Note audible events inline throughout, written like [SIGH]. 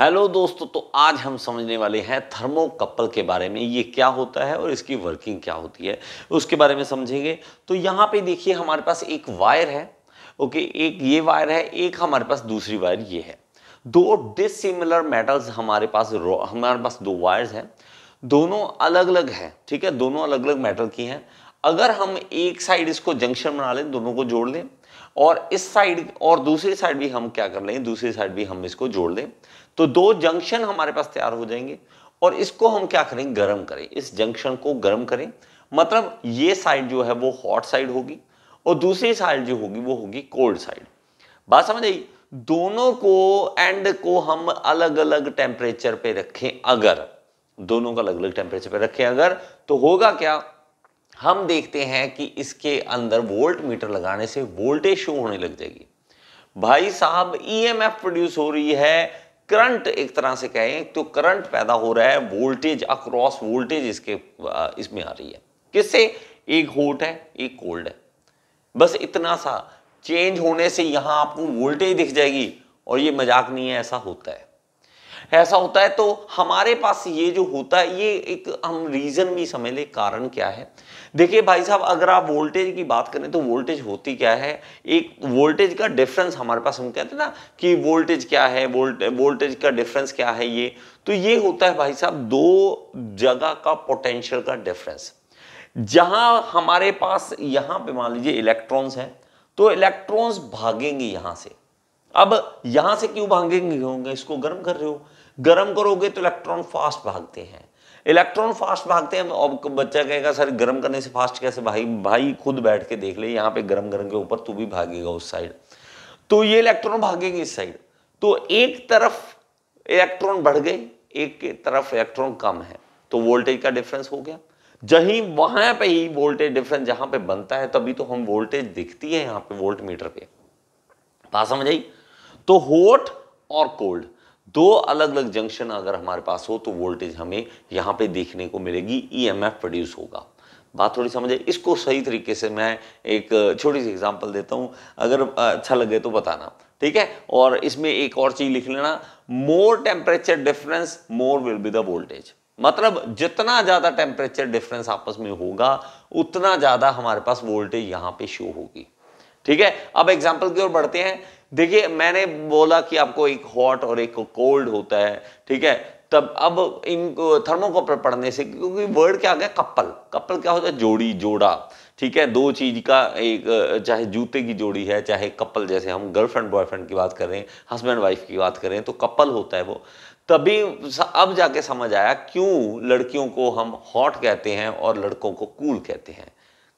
Hello दोस्तों तो आज हम समझने वाले हैं थर्मोकपल के बारे में ये क्या होता है और इसकी वर्किंग क्या होती है उसके बारे में समझेंगे तो यहाँ पे देखिए हमारे पास एक वायर है ओके एक ये वायर है एक हमारे पास दूसरी वायर ये है दो डिसिमिलर मेटल्स हमारे पास हमारे पास दो वायर्स हैं दोनों अलग अलग हैं ठीक है दोनों अलग अलग मेटल की हैं अगर हम एक साइड इसको जंक्शन बना लें दोनों को जोड़ लें और इस साइड और दूसरी साइड भी हम क्या कर लेंगे दूसरी साइड भी हम इसको जोड़ दें तो दो जंक्शन हमारे पास तैयार हो जाएंगे और इसको हम क्या करें गर्म करें इस जंक्शन को गर्म करें मतलब ये साइड जो है वो हॉट साइड होगी और दूसरी साइड जो होगी वो होगी कोल्ड साइड बात समझ आई दोनों को एंड को हम अलग अलग टेम्परेचर पे रखें अगर दोनों का अलग अलग टेम्परेचर पे रखें अगर तो होगा क्या हम देखते हैं कि इसके अंदर वोल्ट मीटर लगाने से वोल्टेज शो होने लग जाएगी भाई साहब ईएमएफ e प्रोड्यूस हो रही है करंट एक तरह से कहें तो करंट पैदा हो रहा है वोल्टेज अक्रॉस वोल्टेज इसके इसमें आ रही है किससे एक होट है एक कोल्ड है बस इतना सा चेंज होने से यहाँ आपको वोल्टेज दिख जाएगी और ये मजाक नहीं है ऐसा होता है ऐसा होता है तो हमारे पास ये जो होता है ये एक हम रीज़न भी समझ ले कारण क्या है देखिए भाई साहब अगर आप वोल्टेज की बात करें तो वोल्टेज होती क्या है एक वोल्टेज का डिफरेंस हमारे पास हम कहते हैं ना कि वोल्टेज क्या है वोल्टेज का डिफरेंस क्या है ये तो ये होता है भाई साहब दो जगह का पोटेंशियल का डिफरेंस जहां हमारे पास यहां पे मान लीजिए इलेक्ट्रॉन्स हैं तो इलेक्ट्रॉन्स भागेंगे यहां से अब यहां से क्यों भागेंगे होंगे इसको गर्म कर रहे हो गर्म करोगे तो इलेक्ट्रॉन फास्ट भागते हैं इलेक्ट्रॉन फास्ट भागते हैं तो अब बच्चा कहेगा सर गर्म करने से फास्ट कैसे भाई भाई खुद बैठ के देख ले यहाँ पे गर्म गर्म के ऊपर तू भी भागेगा उस साइड तो ये इलेक्ट्रॉन भागेंगे इस साइड तो एक तरफ इलेक्ट्रॉन बढ़ गए एक तरफ इलेक्ट्रॉन कम है तो वोल्टेज का डिफरेंस हो गया जही वहां पे ही वोल्टेज डिफरेंस जहां पे बनता है तभी तो हम वोल्टेज दिखती है यहाँ पे वोल्ट मीटर पे बात समझ आई तो होट और कोल्ड दो अलग अलग जंक्शन अगर हमारे पास हो तो वोल्टेज हमें यहाँ पे देखने को मिलेगी ईएमएफ e प्रोड्यूस होगा बात थोड़ी समझे इसको सही तरीके से मैं एक छोटी सी एग्जांपल देता हूँ अगर अच्छा लगे तो बताना ठीक है और इसमें एक और चीज लिख लेना more temperature difference more will be the voltage मतलब जितना ज़्यादा टेम्परेचर डिफरेंस आपस में होगा उतना ज़्यादा हमारे पास वोल्टेज यहाँ पे शो होगी ठीक है अब एग्जाम्पल की ओर बढ़ते हैं देखिए मैंने बोला कि आपको एक हॉट और एक कोल्ड होता है ठीक है तब अब इन थर्मोकॉपर पढ़ने से क्योंकि वर्ड क्या आ गया कपल कपल क्या होता है जोड़ी जोड़ा ठीक है दो चीज का एक चाहे जूते की जोड़ी है चाहे कपल जैसे हम गर्लफ्रेंड बॉयफ्रेंड की बात करें हस्बैंड वाइफ की बात करें तो कपल होता है वो तभी अब जाके समझ आया क्यों लड़कियों को हम हॉट कहते हैं और लड़कों को कूल कहते हैं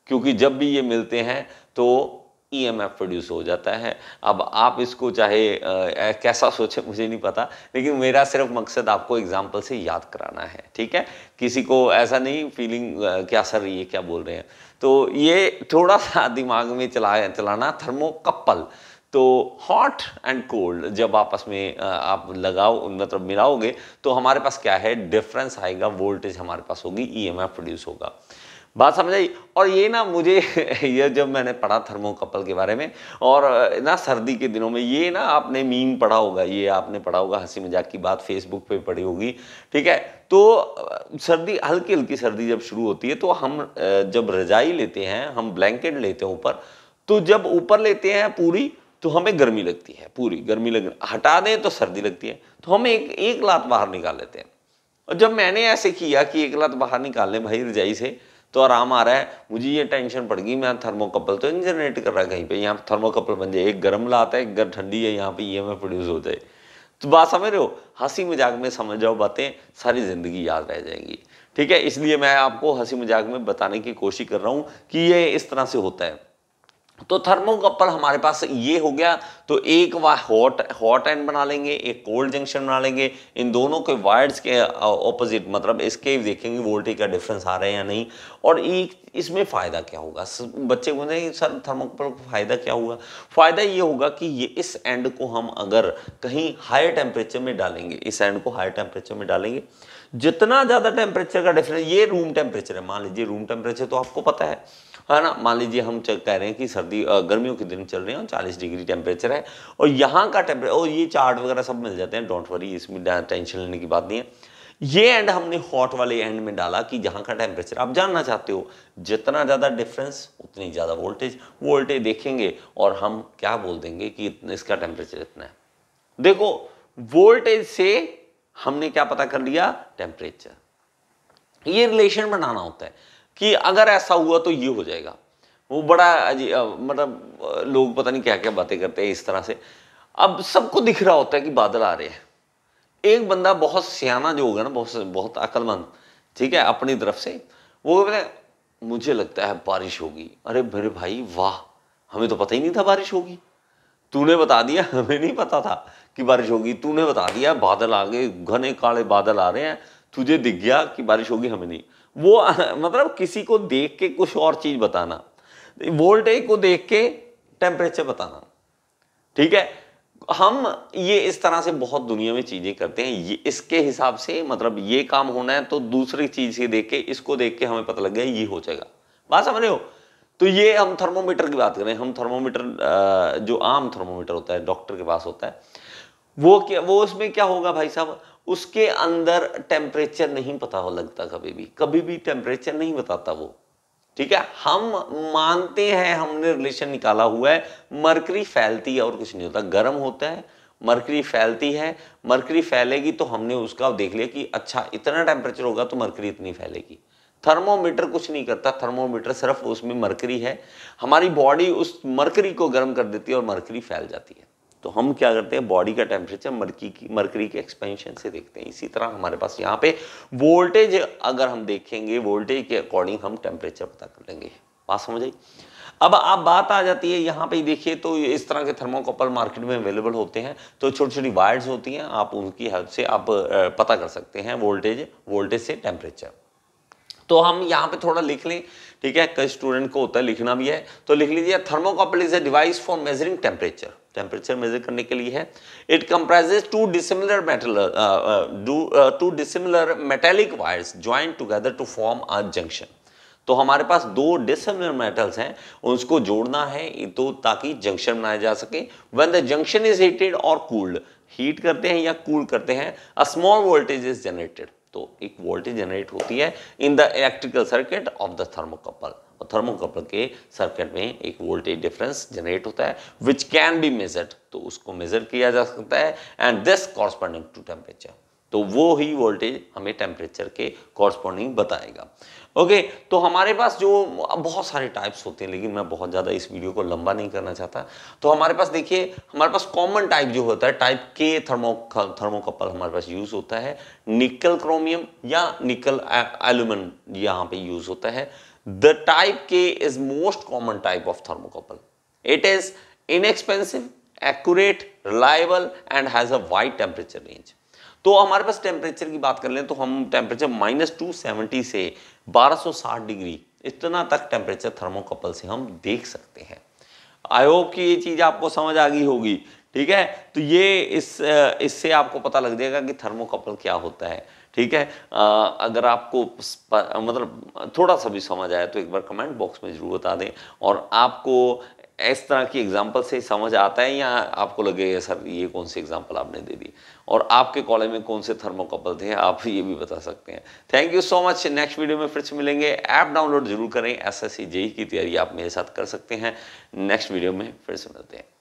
क्योंकि जब भी ये मिलते हैं तो ईएमएफ e प्रोड्यूस हो जाता है अब आप इसको चाहे आ, कैसा सोचे मुझे नहीं पता लेकिन मेरा सिर्फ मकसद आपको एग्जाम्पल से याद कराना है ठीक है किसी को ऐसा नहीं फीलिंग क्या सर ये क्या बोल रहे हैं तो ये थोड़ा सा दिमाग में चला चलाना थर्मोकपल तो हॉट एंड कोल्ड जब आपस में आप लगाओ मतलब मिलाओगे तो हमारे पास क्या है डिफरेंस आएगा वोल्टेज हमारे पास होगी ईएमएफ e प्रोड्यूस होगा बात समझ आई और ये ना मुझे [LAUGHS] ये जब मैंने पढ़ा थर्मोकपल के बारे में और ना सर्दी के दिनों में ये ना आपने मीम पढ़ा होगा ये आपने पढ़ा होगा हंसी मजाक की बात फेसबुक पे पढ़ी होगी ठीक है तो सर्दी हल्की हल्की सर्दी जब शुरू होती है तो हम जब रजाई लेते हैं हम ब्लैंकेट लेते हैं ऊपर तो जब ऊपर लेते हैं पूरी तो हमें गर्मी लगती है पूरी गर्मी लग हटा दें तो सर्दी लगती है तो हम एक एक लात बाहर निकाल लेते हैं और जब मैंने ऐसे किया कि एक लात बाहर निकाल लें भाई रजाई से तो आराम आ रहा है मुझे ये टेंशन पड़ गई मैं थर्मोकपल तो जनरेट कर रहा है कहीं पे यहाँ थर्मोकपल बन जाए एक गर्म लाता है एक गर्म ठंडी है यहाँ पे ये में प्रोड्यूस हो जाए तो बात समझ रहे हो हंसी मजाक में समझ जाओ बातें सारी ज़िंदगी याद रह जाएंगी ठीक है इसलिए मैं आपको हंसी मजाक में बताने की कोशिश कर रहा हूँ कि ये इस तरह से होता है तो थर्मोकपल हमारे पास ये हो गया तो एक हॉट हॉट एंड बना लेंगे एक कोल्ड जंक्शन बना लेंगे इन दोनों के वायर्स के ऑपोजिट मतलब इसके देखेंगे वोल्टेज का डिफरेंस आ रहा है या नहीं और एक इसमें फ़ायदा क्या होगा बच्चे बोलते हैं सर थर्मोकपल का फ़ायदा क्या होगा फ़ायदा ये होगा कि ये इस एंड को हम अगर कहीं हाई टेम्परेचर में डालेंगे इस एंड को हाई टेम्परेचर में डालेंगे जितना ज़्यादा टेम्परेचर का डिफरेंस ये रूम टेम्परेचर है मान लीजिए रूम टेम्परेचर तो आपको पता है है हाँ ना मान लीजिए हम कह रहे हैं कि सर्दी गर्मियों के दिन चल रहे हैं और चालीस डिग्री टेम्परेचर है और यहाँ का टेम्परेचर और ये चार्ट वगैरह सब मिल जाते हैं डोंट वरी इसमें टेंशन लेने की बात नहीं है ये एंड हमने हॉट वाले एंड में डाला कि जहाँ का टेम्परेचर आप जानना चाहते हो जितना ज़्यादा डिफरेंस उतनी ज़्यादा वोल्टेज वोल्टेज देखेंगे और हम क्या बोल देंगे कि इसका टेम्परेचर इतना है देखो वोल्टेज से हमने क्या पता कर लिया टेम्परेचर ये रिलेशन बनाना होता है कि अगर ऐसा हुआ तो ये हो जाएगा वो बड़ा अजीब मतलब लोग पता नहीं क्या क्या बातें करते हैं इस तरह से अब सबको दिख रहा होता है कि बादल आ रहे हैं एक बंदा बहुत सियाना जो होगा ना बहुत बहुत अकलमंद ठीक है अपनी तरफ से वो मुझे लगता है बारिश होगी अरे मेरे भाई वाह हमें तो पता ही नहीं था बारिश होगी तूने बता दिया हमें नहीं पता था कि बारिश होगी तूने बता दिया बादल आ गए घने काले बादल आ रहे हैं तुझे दिख गया कि बारिश होगी हमें नहीं वो [LAUGHS] मतलब किसी को देख के कुछ और चीज बताना वोल्टेज को देख के टेम्परेचर बताना ठीक है हम ये इस तरह से बहुत दुनिया में चीजें करते हैं ये इसके हिसाब से मतलब ये काम होना है तो दूसरी चीज से देख के इसको देख के हमें पता लग गया ये हो जाएगा बात समझ रहे हो तो ये हम थर्मोमीटर की बात करें हम थर्मोमीटर जो आम थर्मोमीटर होता है डॉक्टर के पास होता है वो क्या वो उसमें क्या होगा भाई साहब उसके अंदर टेम्परेचर नहीं पता हो लगता कभी भी कभी भी टेम्परेचर नहीं बताता वो ठीक है हम मानते हैं हमने रिलेशन निकाला हुआ है मरकरी फैलती है और कुछ नहीं होता गर्म होता है मरकरी फैलती है मरकरी फैलेगी तो हमने उसका देख लिया कि अच्छा इतना टेम्परेचर होगा तो मरकरी इतनी फैलेगी थर्मोमीटर कुछ नहीं करता थर्मोमीटर सिर्फ उसमें मरकरी है हमारी बॉडी उस मरकरी को गर्म कर देती है और मरकरी फैल जाती है तो हम क्या करते हैं बॉडी का टेम्परेचर मरकी की मरकरी के एक्सपेंशन से देखते हैं इसी तरह हमारे पास यहाँ पे वोल्टेज अगर हम देखेंगे वोल्टेज के अकॉर्डिंग हम टेम्परेचर पता कर लेंगे बात समझ आई अब आप बात आ जाती है यहाँ पे देखिए तो इस तरह के थर्मोकपल मार्केट में अवेलेबल होते हैं तो छोटी छोटी वायर्स होती हैं आप उनकी हेल्प से आप पता कर सकते हैं वोल्टेज वोल्टेज से टेम्परेचर तो हम यहाँ पे थोड़ा लिख लें ठीक है कई स्टूडेंट को होता है लिखना भी है तो लिख लीजिए thermocouple is a device for measuring temperature temperature measure करने के लिए है it comprises two dissimilar metal two dissimilar metallic wires join together to form a junction तो हमारे पास दो डिसिमिलर मेटल्स हैं उसको जोड़ना है तो ताकि जंक्शन बनाया जा सके when the junction is heated और कूल्ड हीट करते हैं या कूल करते हैं a small voltage is generated तो एक वोल्टेज जनरेट होती है in the electrical circuit of the thermocouple और थर्मोकपल के सर्किट में एक वोल्टेज डिफरेंस जनरेट होता है विच कैन बी मेजर्ड तो उसको मेजर किया जा सकता है and this corresponding to temperature तो वो ही वोल्टेज हमें टेम्परेचर के कॉरस्पॉन्डिंग बताएगा ओके okay, तो हमारे पास जो बहुत सारे टाइप्स होते हैं लेकिन मैं बहुत ज़्यादा इस वीडियो को लंबा नहीं करना चाहता तो हमारे पास देखिए हमारे पास कॉमन टाइप जो होता है टाइप के थर्मो थर्मोकपल हमारे पास यूज़ होता है निकल क्रोमियम या निकल एल्यूमिन यहाँ पे यूज़ होता है the type K is most common type of thermocouple. It is inexpensive accurate reliable and has a wide temperature range तो हमारे पास टेम्परेचर की बात कर लें तो हम टेम्परेचर माइनस टू सेवेंटी से बारह साठ डिग्री इतना तक टेम्परेचर थर्मोकपल से हम देख सकते हैं आई होप कि ये चीज़ आपको समझ आ गई होगी ठीक है तो ये इस इससे आपको पता लग जाएगा कि थर्मोकपल क्या होता है ठीक है आ, अगर आपको मतलब थोड़ा सा भी समझ आया तो एक बार कमेंट बॉक्स में ज़रूर बता दें और आपको इस तरह की एग्जाम्पल से समझ आता है या आपको लगे सर ये कौन सी एग्जाम्पल आपने दे दी और आपके कॉलेज में कौन से थर्मोकपल थे आप ये भी बता सकते हैं thank you so much next video में फिर से मिलेंगे ऐप डाउनलोड जरूर करें एस एस e की तैयारी आप मेरे साथ कर सकते हैं नेक्स्ट वीडियो में फिर से मिलते हैं